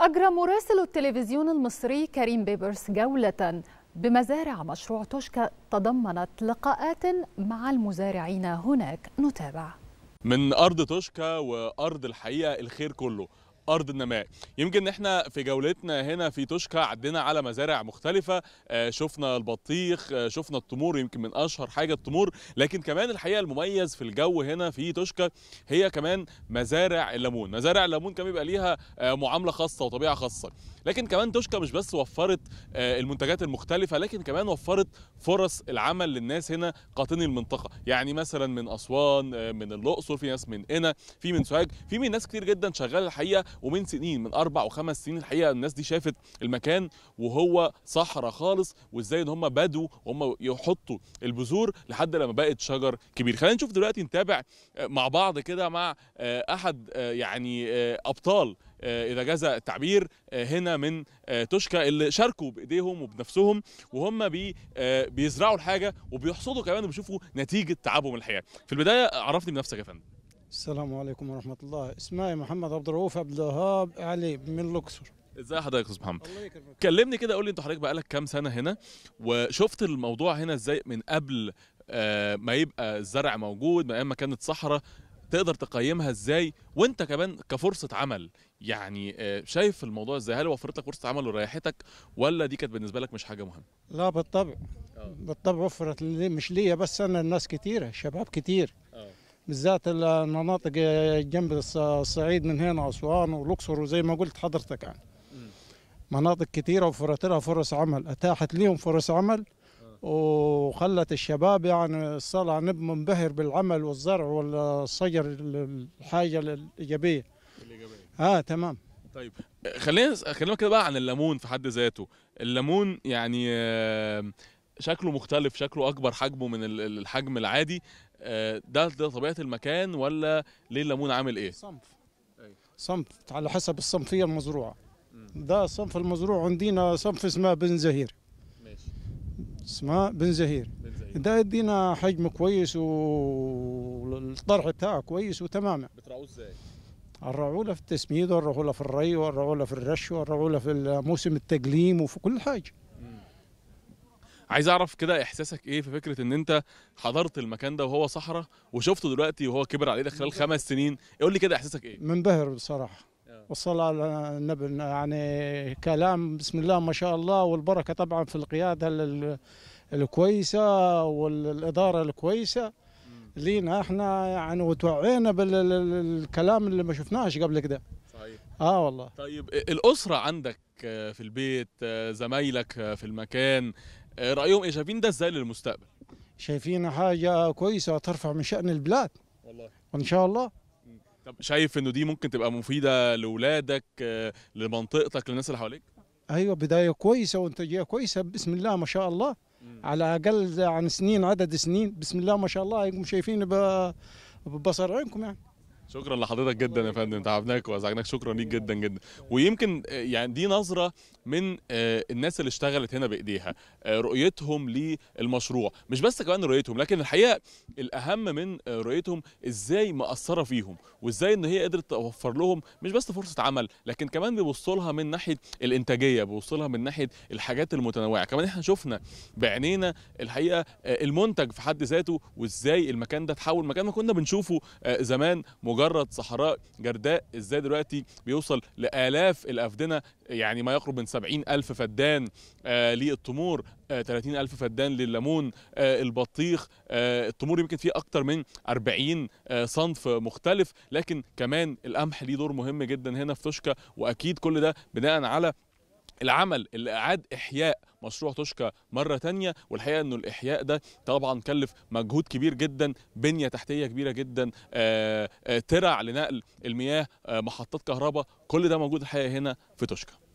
أجرى مراسل التلفزيون المصري كريم بيبرس جولة بمزارع مشروع توشكا تضمنت لقاءات مع المزارعين هناك نتابع من أرض توشكا وأرض الحقيقة الخير كله ارض النماء يمكن احنا في جولتنا هنا في توشكا عدينا على مزارع مختلفه آه، شفنا البطيخ آه، شفنا التمور يمكن من اشهر حاجه التمور لكن كمان الحقيقه المميز في الجو هنا في توشكا هي كمان مزارع الليمون مزارع الليمون كمان بيبقى ليها آه، معامله خاصه وطبيعه خاصه لكن كمان توشكا مش بس وفرت المنتجات المختلفه لكن كمان وفرت فرص العمل للناس هنا قاطني المنطقه يعني مثلا من اسوان من الاقصر في ناس من قنا في من سوهاج في من ناس كتير جدا شغاله الحقيقه ومن سنين من اربع وخمس سنين الحقيقه الناس دي شافت المكان وهو صحراء خالص وازاي ان هم بدوا وهم يحطوا البذور لحد لما بقت شجر كبير خلينا نشوف دلوقتي نتابع آه، مع بعض كده مع آه، احد آه، يعني ابطال اذا جاز التعبير هنا من توشكا اللي شاركوا بايديهم وبنفسهم وهم بي بيزرعوا الحاجه وبيحصدوا كمان وبيشوفوا نتيجه تعبهم الحقيقه في البدايه عرفني بنفسك يا فندم السلام عليكم ورحمة الله اسمي محمد عبد الرؤوف عبد الوهاب علي من الأقصر ازاي حضرتك يا استاذ محمد كلمني كده قول لي انت حضرتك بقالك كام سنه هنا وشفت الموضوع هنا ازاي من قبل آه، ما يبقى الزرع موجود من ايام ما كانت صحراء تقدر تقيمها ازاي وانت كمان كفرصه عمل يعني آه، شايف الموضوع ازاي هل وفرت لك فرصه عمل وريحتك ولا دي كانت بالنسبه لك مش حاجه مهمه لا بالطبع آه. بالطبع وفرت لي مش ليا بس انا الناس كتيره شباب كتير بالذات المناطق جنب الصعيد من هنا اسوان والاقصر وزي ما قلت حضرتك يعني مناطق كثيره وفرت لها فرص عمل اتاحت لهم فرص عمل آه. وخلت الشباب يعني صار نب منبهر بالعمل والزرع والصجر الحاجه الايجابيه اه تمام طيب خلينا خلينا كده بقى عن الليمون في حد ذاته الليمون يعني آه شكله مختلف شكله اكبر حجمه من الحجم العادي آه، ده ده طبيعه المكان ولا ليه الليمون عامل ايه صنف صنف على حسب الصنفيه المزروعه ده صنف المزروع عندنا صنف اسمه بن زهير ماشي اسمه بن زهير ده يدينا حجم كويس والطرح بتاعه كويس وتمام بترعوه ازاي الرعوله في التسميد والرعوله في الري والرعوله في الرش والرعوله في موسم التقليم وفي كل حاجه عايز اعرف كده احساسك ايه في فكره ان انت حضرت المكان ده وهو صحراء وشفته دلوقتي وهو كبر عليه ده خلال خمس سنين قول لي كده احساسك ايه منبهر بصراحه آه. والصلاة على النبي يعني كلام بسم الله ما شاء الله والبركة طبعا في القيادة الكويسة والإدارة الكويسة لينا احنا يعني وتوعينا بالكلام اللي ما شفناهش قبل كده صحيح اه والله طيب الاسره عندك في البيت آه، زمايلك آه، في المكان آه، رايهم ايه شايفين ده ازاي للمستقبل شايفين حاجه كويسه ترفع من شان البلاد والله وان شاء الله طب شايف انه دي ممكن تبقى مفيده لاولادك آه، لمنطقتك للناس اللي حواليك ايوه بدايه كويسه وانتاجيه كويسه بسم الله ما شاء الله مم. على اقل عن سنين عدد سنين بسم الله ما شاء الله انكم شايفين ببصر عينكم يعني شكرا لحضرتك جدا يا فندم تعبناك وازعجناك شكرا ليك جدا جدا ويمكن آه، يعني دي نظره من آه، الناس اللي اشتغلت هنا بايديها آه، رؤيتهم للمشروع مش بس كمان رؤيتهم لكن الحقيقه الاهم من رؤيتهم ازاي مأثره فيهم وازاي ان هي قدرت توفر لهم مش بس فرصه عمل لكن كمان بيبصوا لها من ناحيه الانتاجيه بيبصوا لها من ناحيه الحاجات المتنوعه كمان احنا شفنا بعينينا الحقيقه المنتج في حد ذاته وازاي المكان ده اتحول مكان ما كنا بنشوفه زمان مجرد مجرد صحراء جرداء ازاي دلوقتي بيوصل لالاف الافدنه يعني ما يقرب من 70 الف فدان آه للتمور آه 30 الف فدان لليمون آه البطيخ آه التمور يمكن فيه اكتر من 40 آه صنف مختلف لكن كمان القمح ليه دور مهم جدا هنا في توشكا واكيد كل ده بناء على العمل اللي أعاد إحياء مشروع توشكا مره تانية والحقيقه انه الاحياء ده طبعا كلف مجهود كبير جدا بنيه تحتيه كبيره جدا آه، آه، ترع لنقل المياه آه، محطات كهرباء كل ده موجود الحقيقه هنا في توشكا